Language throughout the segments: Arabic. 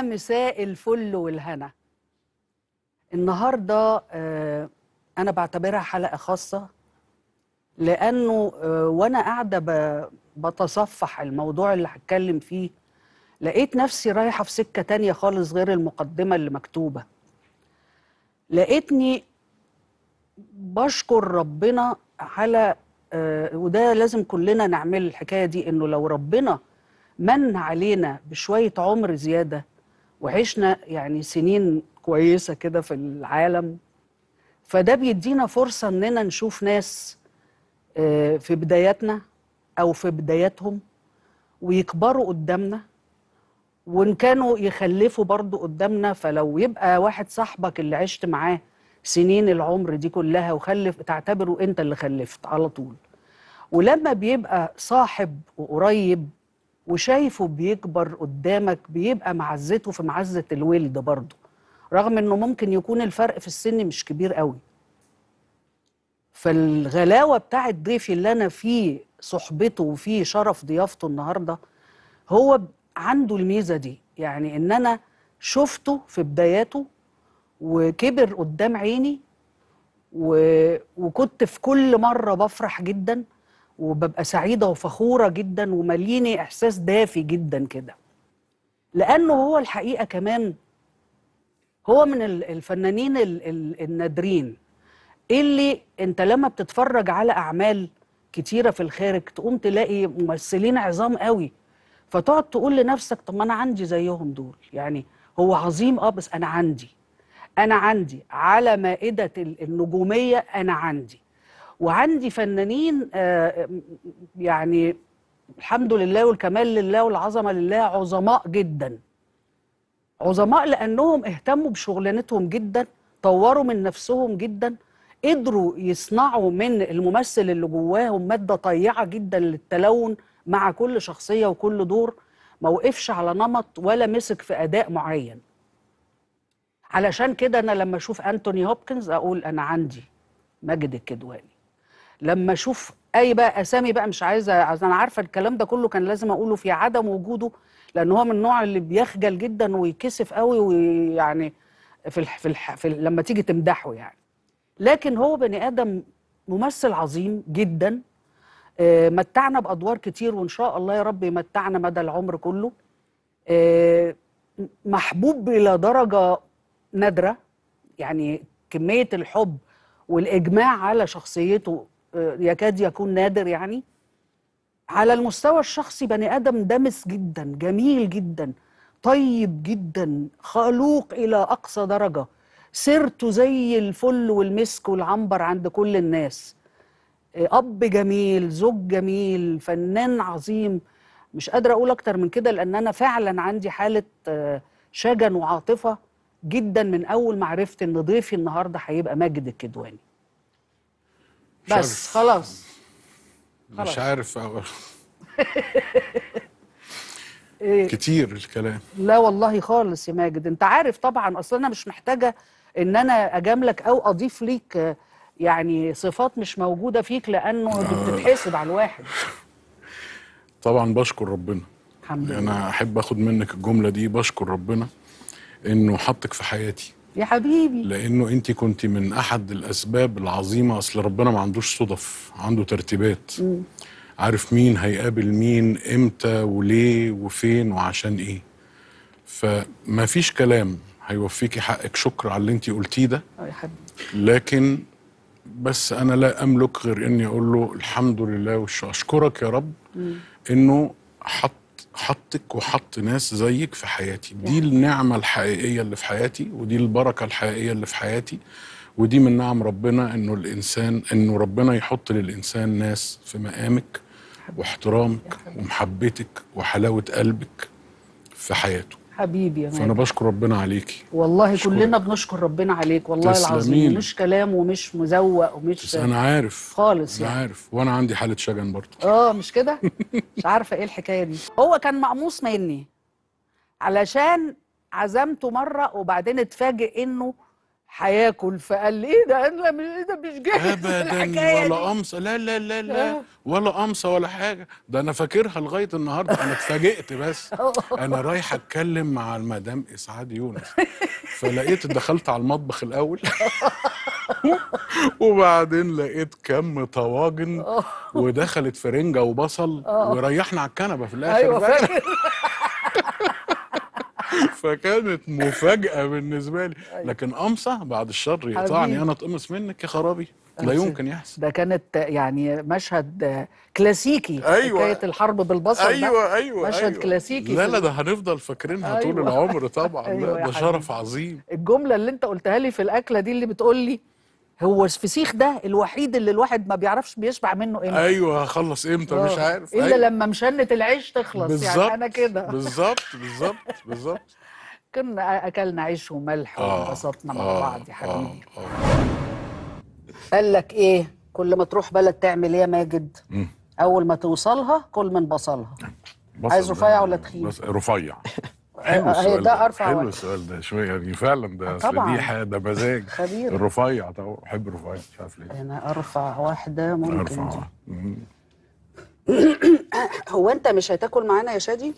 مساء الفل والهنا النهارده آه، انا بعتبرها حلقه خاصه لانه آه، وانا قاعده بتصفح الموضوع اللي هتكلم فيه لقيت نفسي رايحه في سكه تانية خالص غير المقدمه اللي مكتوبه لقيتني بشكر ربنا على آه، وده لازم كلنا نعمل الحكايه دي انه لو ربنا من علينا بشويه عمر زياده وعشنا يعني سنين كويسه كده في العالم فده بيدينا فرصه اننا نشوف ناس آه، في بداياتنا او في بداياتهم ويكبروا قدامنا وان كانوا يخلفوا برضو قدامنا فلو يبقى واحد صاحبك اللي عشت معاه سنين العمر دي كلها وخلف تعتبره انت اللي خلفت على طول ولما بيبقى صاحب وقريب وشايفه بيكبر قدامك بيبقى معزته في معزه الولد برضه رغم انه ممكن يكون الفرق في السن مش كبير قوي فالغلاوه بتاعه ضيفي اللي انا فيه صحبته وفيه شرف ضيافته النهارده هو عنده الميزه دي يعني ان انا شفته في بداياته وكبر قدام عيني و... وكنت في كل مره بفرح جدا وببقى سعيده وفخوره جدا ومليني احساس دافي جدا كده لانه هو الحقيقه كمان هو من الفنانين النادرين اللي انت لما بتتفرج على اعمال كتيره في الخارج تقوم تلاقي ممثلين عظام قوي فتقعد تقول لنفسك طب ما انا عندي زيهم دول يعني هو عظيم اه بس انا عندي انا عندي على مائده النجوميه انا عندي وعندي فنانين آه، يعني الحمد لله والكمال لله والعظمه لله عظماء جدا عظماء لانهم اهتموا بشغلانتهم جدا طوروا من نفسهم جدا قدروا يصنعوا من الممثل اللي جواهم ماده طيعه جدا للتلون مع كل شخصيه وكل دور ما وقفش على نمط ولا مسك في اداء معين علشان كده انا لما اشوف انتوني هوبكنز اقول انا عندي مجد الكدواني لما اشوف اي بقى اسامي بقى مش عايزه انا عارفه الكلام ده كله كان لازم اقوله في عدم وجوده لان هو من النوع اللي بيخجل جدا ويكسف قوي ويعني في الح في, الح في لما تيجي تمدحه يعني لكن هو بني ادم ممثل عظيم جدا آه، متعنا بادوار كتير وان شاء الله يا رب يمتعنا مدى العمر كله آه، محبوب الى درجه نادره يعني كميه الحب والاجماع على شخصيته يكاد يكون نادر يعني على المستوى الشخصي بني ادم دمس جدا جميل جدا طيب جدا خلوق الى اقصى درجه سيرته زي الفل والمسك والعنبر عند كل الناس اب جميل زوج جميل فنان عظيم مش قادره اقول اكتر من كده لان انا فعلا عندي حاله آه، شجن وعاطفه جدا من اول ما عرفت ان ضيفي النهارده هيبقى ماجد الكدواني بس خلاص خلاص مش عارف إيه. كتير الكلام لا والله خالص يا ماجد انت عارف طبعا اصلا انا مش محتاجه ان انا اجاملك او اضيف ليك يعني صفات مش موجوده فيك لانه آه. دي بتتحسب على الواحد طبعا بشكر ربنا الحمد لله انا احب اخد منك الجمله دي بشكر ربنا انه حطك في حياتي يا حبيبي لانه انت كنت من احد الاسباب العظيمه اصل ربنا ما عندوش صدف عنده ترتيبات عارف مين هيقابل مين امتى وليه وفين وعشان ايه فما فيش كلام هيوفيكي حقك شكر على اللي انت قلتيه ده اه يا حبيبي لكن بس انا لا املك غير اني اقول له الحمد لله اشكرك يا رب انه حط حطك وحط ناس زيك في حياتي دي يعني. النعمة الحقيقية اللي في حياتي ودي البركة الحقيقية اللي في حياتي ودي من نعم ربنا انه الانسان انه ربنا يحط للانسان ناس في مقامك واحترامك ومحبتك وحلاوة قلبك في حياته حبيبي يا فانا بشكر ربنا عليكي والله بشكر. كلنا بنشكر ربنا عليك والله العظيم مش كلام ومش مزوق ومش بس انا عارف خالص انا يعني. عارف وانا عندي حاله شجن برضه اه مش كده مش عارفه ايه الحكايه دي هو كان مقموص مني علشان عزمته مره وبعدين اتفاجئ انه هياكل فقال لي ايه ده انا إيه, ايه ده مش جاهز ابدا ولا يعني. قمصه لا لا لا لا آه. ولا قمصه ولا حاجه ده انا فاكرها لغايه النهارده انا اتفاجئت بس انا رايح اتكلم مع المدام اسعاد يونس فلقيت دخلت على المطبخ الاول وبعدين لقيت كم طواجن ودخلت فرنجه وبصل وريحنا على الكنبه في الاخر أيوة فكانت مفاجاه بالنسبه لي طيب. لكن امسح بعد الشر يقطعني انا اتقمص منك يا خرابي لا يمكن يحصل ده كانت يعني مشهد كلاسيكي أيوة. حكايه الحرب بالبصل ايوه ده. ايوه مشهد أيوة. كلاسيكي لا لا ده هنفضل فاكرينها أيوة. طول العمر طبعا أيوة ده شرف عظيم الجمله اللي انت قلتها لي في الاكله دي اللي بتقول لي هو الفسيخ ده الوحيد اللي الواحد ما بيعرفش بيشبع منه امتى ايوه هخلص امتى مش آه. عارف الا أيوة. لما مشنه العيش تخلص يعني انا كده بالظبط بالظبط بالظبط كنا اكلنا عيش وملح آه، وانبسطنا مع آه، بعض يا آه، حبيبي قال لك ايه كل ما تروح بلد تعمل ايه يا ماجد اول ما توصلها كل من بصلها عايز رفيع ولا تخين رفيع حلو السؤال ده ارفع حلو السؤال ده شويه يعني فعلا ده طبعا ده مزاج خبير الرفيع طبعا بحب الرفيع مش عارف ليه انا ارفع واحده ممكن ارفع هو انت مش هتاكل معانا يا شادي؟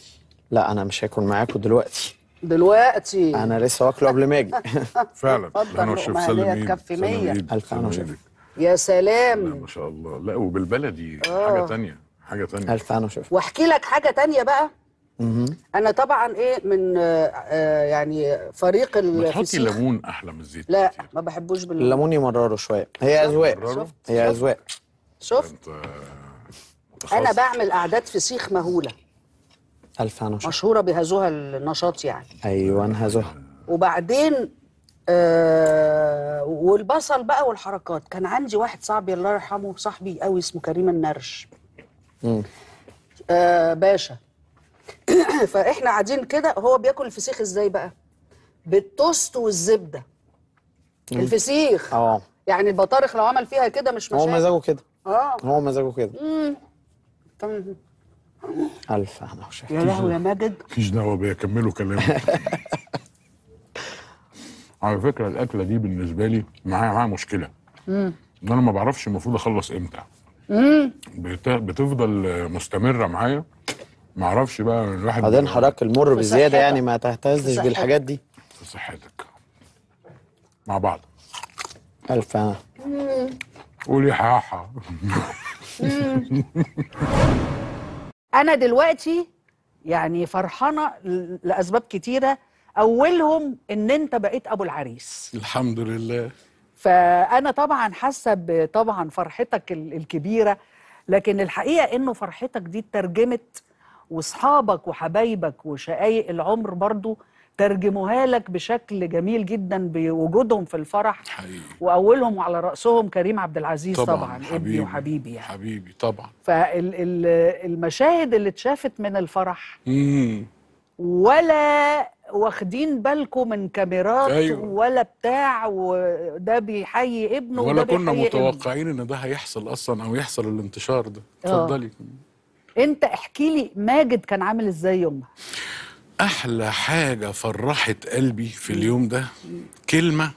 لا انا مش هاكل معاكم دلوقتي دلوقتي انا لسه واكله قبل ما اجي فعلا انا وشيف سلم ايد تكفي 100 الف انا يا سلام ما شاء الله لا وبالبلدي حاجه آه. تانية حاجه تانية الف انا وشيف واحكي لك حاجه تانية بقى انا طبعا ايه من آه, آه، يعني فريق بتحطي ليمون احلى من الزيت لا كتير. ما بحبوش بالليمون الليمون يمرره شويه هي اذواق هي اذواق شفت انا بعمل اعداد فسيخ مهوله ألف وشهر مشهورة بهزوها النشاط يعني أيوة هزوها وبعدين آه والبصل بقى والحركات كان عندي واحد صاحبي الله يرحمه صاحبي قوي اسمه كريم النرش آه باشا فاحنا قاعدين كده هو بياكل الفسيخ ازاي بقى بالتوست والزبده مم. الفسيخ اه يعني البطارخ لو عمل فيها كده مش مشاكل هو مزاجه كده اه هو مزاجه كده امم ألف أهلا وسهلا يا لهوي يا ماجد مفيش دعوة بيكملوا كلامك على فكرة الأكلة دي بالنسبة لي معايا معايا مشكلة إن أنا ما بعرفش المفروض أخلص إمتى بتفضل مستمرة معايا ما اعرفش بقى الواحد بعدين حضرتك المر بزيادة يعني ما تهتزش بالحاجات دي في صحتك مع بعض ألف أنا قولي حاحه انا دلوقتي يعني فرحانه لاسباب كتيره اولهم ان انت بقيت ابو العريس الحمد لله فانا طبعا حاسه طبعا فرحتك الكبيره لكن الحقيقه انه فرحتك دي اترجمت واصحابك وحبايبك وشقايق العمر برضو ترجموها لك بشكل جميل جدا بوجودهم في الفرح حقيقي. واولهم وعلى راسهم كريم عبد العزيز طبعا, طبعا حبيبي ابني وحبيبي يعني. حبيبي طبعا فالمشاهد اللي اتشافت من الفرح مم. ولا واخدين بالكم من كاميرات أيوة. ولا بتاع وده بيحيي ابنه ولا كنا متوقعين ابنه. ان ده هيحصل اصلا او يحصل الانتشار ده آه. اتفضلي انت احكي لي ماجد كان عامل ازاي يومها احلى حاجه فرحت قلبي في اليوم ده كلمه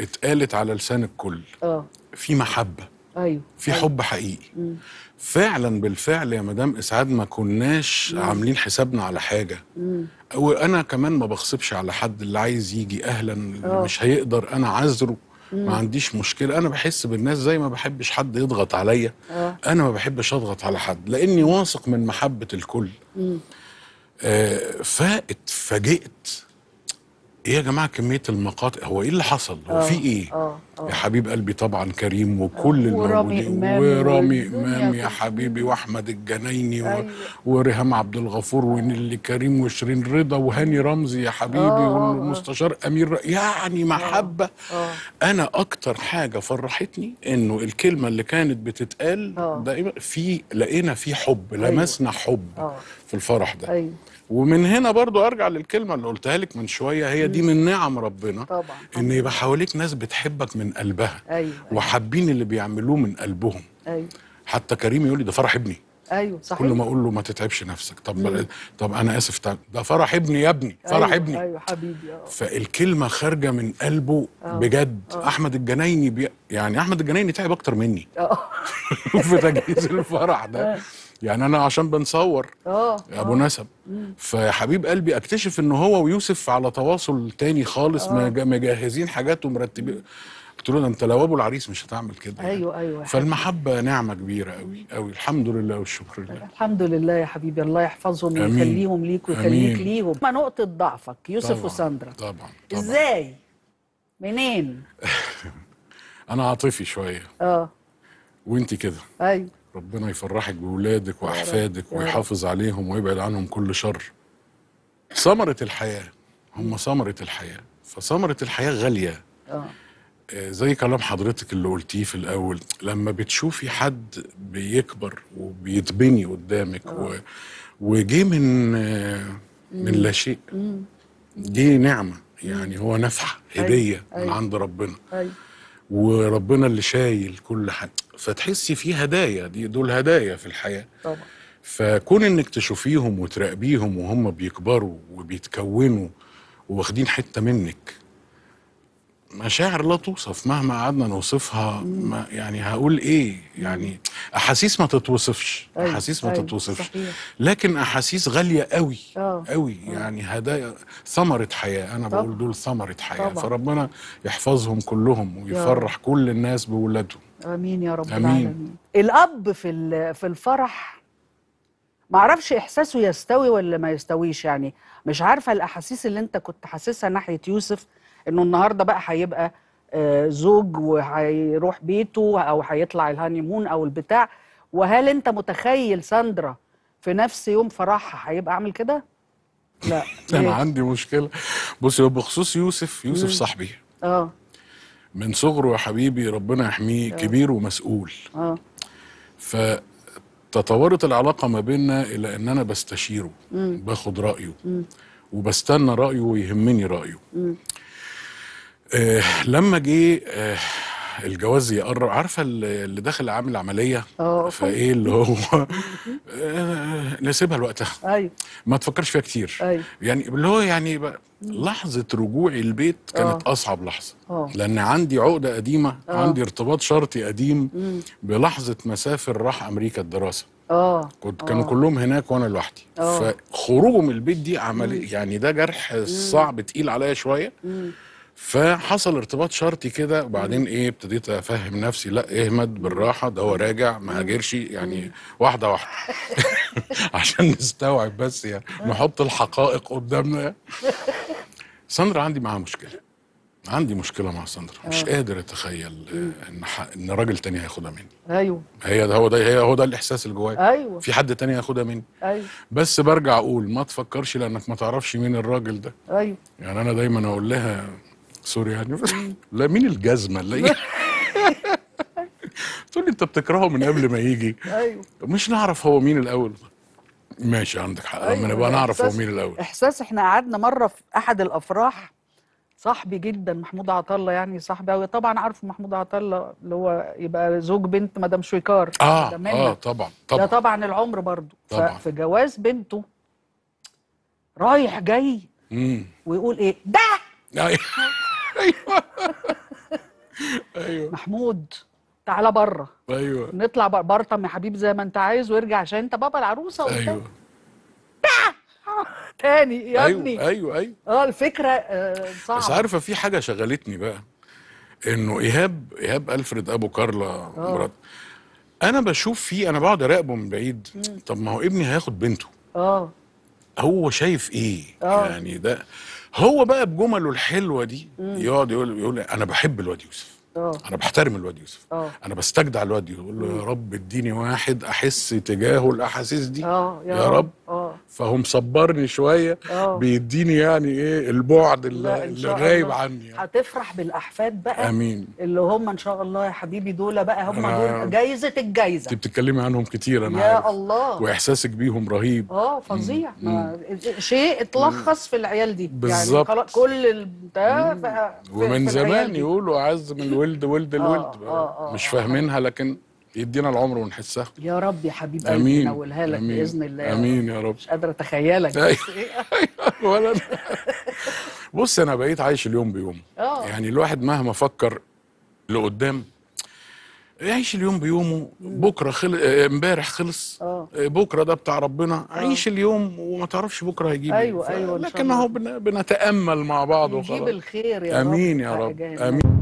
اتقالت على لسان الكل اه في محبه ايوه في أيوه. حب حقيقي مم. فعلا بالفعل يا مدام اسعاد ما كناش مم. عاملين حسابنا على حاجه مم. وانا كمان ما بغصبش على حد اللي عايز يجي اهلا اللي آه. مش هيقدر انا عذره ما عنديش مشكله انا بحس بالناس زي ما بحبش حد يضغط عليا آه. انا ما بحبش اضغط على حد لاني واثق من محبه الكل مم. آه، فاتفاجئت ايه يا جماعه كميه المقاطع هو ايه اللي حصل هو آه، في ايه أوه. أوه. يا حبيب قلبي طبعا كريم وكل آه، الموجودين ورامي امام يا حبيبي واحمد الجنايني أيوة. وريهام عبد الغفور ونيلي كريم وشيرين رضا وهاني أيوة. رمزي يا حبيبي أوه. آه، والمستشار امير يعني محبه أوه. انا اكتر حاجه فرحتني انه الكلمه اللي كانت بتتقال دائما في لقينا في حب أيوة. لمسنا أيوة. حب أوه. في الفرح ده أيوة. ومن هنا برضو ارجع للكلمه اللي قلتها لك من شويه هي دي من نعم ربنا طبعا ان يبقى حواليك ناس بتحبك من قلبها أيوة،, أيوة. وحابين اللي بيعملوه من قلبهم أيوة. حتى كريم يقول لي ده فرح ابني ايوه صحيح كل ما اقول له ما تتعبش نفسك طب مم. طب انا اسف ده فرح ابني يا ابني فرح أيوة ابني ايوه حبيبي اه فالكلمه خارجه من قلبه أوه. بجد أوه. احمد الجنايني بي... يعني احمد الجنايني تعب اكتر مني آه. في تجهيز الفرح ده آه. يعني انا عشان بنصور اه ابو آه. نسب فحبيب قلبي اكتشف ان هو ويوسف على تواصل تاني خالص أوه. مجهزين حاجات ومرتبين قلت له انت لو ابو العريس مش هتعمل كده يعني. ايوه ايوه ايوه فالمحبه نعمه كبيره قوي قوي الحمد لله والشكر لله الحمد لله يا حبيبي الله يحفظهم ويخليهم ليك ويخليك ليهم ما نقطه ضعفك يوسف طبعًا وساندرا طبعا, طبعًا. ازاي منين انا عاطفي شويه اه وانت كده ايوه ربنا يفرحك بولادك واحفادك ويحافظ عليهم ويبعد عنهم كل شر ثمره الحياه هم ثمره الحياه فثمره الحياه غاليه آه. اه زي كلام حضرتك اللي قلتيه في الاول لما بتشوفي حد بيكبر وبيتبني قدامك آه. و... وجي من آه، من لا شيء دي نعمه يعني هو نفحه أيوة، هديه من أيوة. عند ربنا أي. أيوة. وربنا اللي شايل كل حاجه فتحسي في هدايا دي دول هدايا في الحياه طبعا فكون انك تشوفيهم وتراقبيهم وهم بيكبروا وبيتكونوا واخدين حته منك مشاعر لا توصف مهما قعدنا نوصفها ما يعني هقول ايه يعني احاسيس ما تتوصفش أيوة، احاسيس ما أيوة، تتوصفش لكن احاسيس غاليه قوي قوي آه. آه. يعني هدايا ثمره حياه انا بقول دول ثمره حياه فربنا يحفظهم كلهم ويفرح كل الناس بولادهم امين يا رب العالمين الاب في في الفرح ما اعرفش احساسه يستوي ولا ما يستويش يعني مش عارفه الاحاسيس اللي انت كنت حاسسها ناحيه يوسف انه النهارده بقى هيبقى آه، زوج وهيروح بيته او هيطلع الهانيمون او البتاع وهل انت متخيل ساندرا في نفس يوم فرحها هيبقى عامل كده؟ لا انا عندي مشكله بصي بخصوص يوسف يوسف صاحبي اه من صغره يا حبيبي ربنا يحميه آه. كبير ومسؤول اه فتطورت العلاقه ما بيننا الى ان انا بستشيره باخد رايه وبستنى رايه ويهمني رايه آه لما جه آه الجواز يقرب عارفه اللي داخل عامل عمليه آه، فايه اللي هو آه نسيبها لوقتها ايوه ما تفكرش فيها كتير أيوه. يعني اللي هو يعني لحظه رجوعي البيت كانت أوه. اصعب لحظه أوه. لان عندي عقده قديمه أوه. عندي ارتباط شرطي قديم مم. بلحظه ما سافر راح امريكا الدراسه اه كنت آه. كانوا كلهم هناك وانا لوحدي آه. فخروجه من البيت دي عمل يعني ده جرح صعب تقيل عليا شويه مم. فحصل ارتباط شرطي كده وبعدين ايه ابتديت افهم نفسي لا اهمد بالراحه ده هو راجع ما هاجرش يعني واحده واحده عشان نستوعب بس يعني نحط الحقائق قدامنا ساندرا عندي معاها مشكله عندي مشكله مع ساندرا مش آه. قادر اتخيل ان ح... ان راجل تاني هياخدها مني ايوه هي ده هو ده هي هو ده الاحساس اللي جوايا ايوه في حد تاني هياخدها مني ايوه بس برجع اقول ما تفكرش لانك ما تعرفش مين الراجل ده ايوه يعني انا دايما اقول لها سوري يعني لا مين الجزمه اللي إيه؟ تقول لي انت بتكرهه من قبل ما يجي ايوه مش نعرف هو مين الاول ماشي عندك حق أيوة. لما نبقى نعرف هو مين الاول احساس احنا قعدنا مره في احد الافراح صاحبي جدا محمود عطله يعني صاحبي قوي طبعا عارفه محمود عطله اللي هو يبقى زوج بنت مدام شويكار اه اه طبعا طبعا ده طبعا العمر برضه طبعا جواز بنته رايح جاي مم. ويقول ايه ده أيوه. ايوه ايوه محمود تعالى بره ايوه نطلع برطم يا حبيبي زي ما انت عايز وارجع عشان انت بابا العروسه وبتاع ايوه تاني يا أيوة ابني ايوه ايوه اه الفكره آه، صعبه بس عارفه في حاجه شغلتني بقى انه ايهاب ايهاب الفريد ابو كارلا آه. مرات انا بشوف فيه انا بقعد اراقبه من بعيد طب ما هو ابني هياخد بنته اه هو شايف ايه أوه. يعني ده هو بقى بجمله الحلوه دي يقعد يقول يقول انا بحب الواد يوسف أوه. انا بحترم الواد يوسف أوه. انا بستجدع الواد يقول له يا رب اديني واحد احس تجاهه الاحاسيس دي أوه. يا, يا رب, رب. اه. فهم فهو مصبرني شويه أوه. بيديني يعني ايه البعد اللي, اللي غايب عني يعني. هتفرح بالاحفاد بقى امين اللي هم ان شاء الله يا حبيبي دول بقى هم دول جايزه الجايزه انت بتتكلمي عنهم كتير انا يا عارف. الله واحساسك بيهم رهيب اه فظيع شيء اتلخص في العيال دي يعني بالظبط يعني كل ده ومن زمان يقولوا اعز من الولد ولد الولد آه آه آه مش آه. فاهمينها لكن يدينا العمر ونحسها يا رب يا حبيبي امين نولها لك أمين. باذن الله امين يا رب مش قادره اتخيلك أيوة. أيوة، ولا أنا. بص انا بقيت عايش اليوم بيوم أوه. يعني الواحد مهما فكر لقدام عيش اليوم بيومه بكره خلص آه، آه، امبارح خلص أوه. آه، بكره ده بتاع ربنا أوه. عيش اليوم وما تعرفش بكره هيجيب إيه. ايوه ايوه لكن اهو بنتامل مع بعض وخلاص نجيب الخير يا امين رب يا رب امين